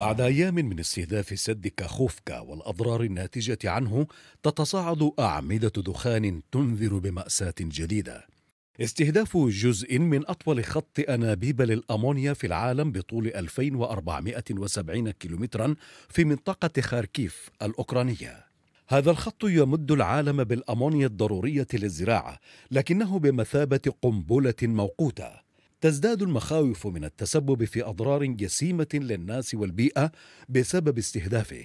بعد أيام من استهداف سد كاخوفكا والأضرار الناتجة عنه تتصاعد أعمدة دخان تنذر بمأساة جديدة استهداف جزء من أطول خط أنابيب للأمونيا في العالم بطول 2470 كيلومترا في منطقة خاركيف الأوكرانية هذا الخط يمد العالم بالأمونيا الضرورية للزراعة لكنه بمثابة قنبلة موقوتة تزداد المخاوف من التسبب في اضرار جسيمه للناس والبيئه بسبب استهدافه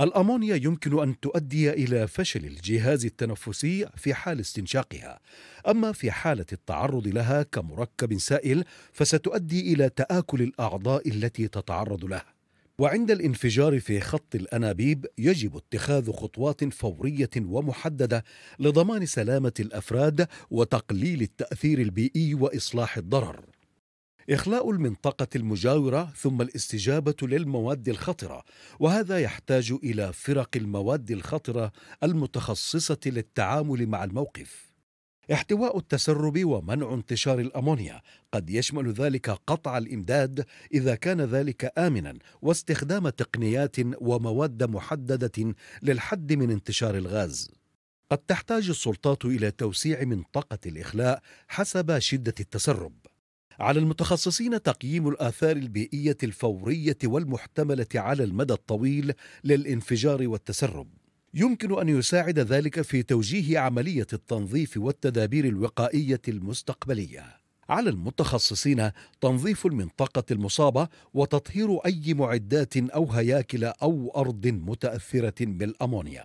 الامونيا يمكن ان تؤدي الى فشل الجهاز التنفسي في حال استنشاقها اما في حاله التعرض لها كمركب سائل فستؤدي الى تاكل الاعضاء التي تتعرض له وعند الانفجار في خط الانابيب يجب اتخاذ خطوات فوريه ومحدده لضمان سلامه الافراد وتقليل التاثير البيئي واصلاح الضرر إخلاء المنطقة المجاورة ثم الاستجابة للمواد الخطرة وهذا يحتاج إلى فرق المواد الخطرة المتخصصة للتعامل مع الموقف احتواء التسرب ومنع انتشار الامونيا قد يشمل ذلك قطع الامداد اذا كان ذلك امنا واستخدام تقنيات ومواد محدده للحد من انتشار الغاز قد تحتاج السلطات الى توسيع منطقه الاخلاء حسب شده التسرب على المتخصصين تقييم الآثار البيئية الفورية والمحتملة على المدى الطويل للانفجار والتسرب يمكن أن يساعد ذلك في توجيه عملية التنظيف والتدابير الوقائية المستقبلية على المتخصصين تنظيف المنطقة المصابة وتطهير أي معدات أو هياكل أو أرض متأثرة بالأمونيا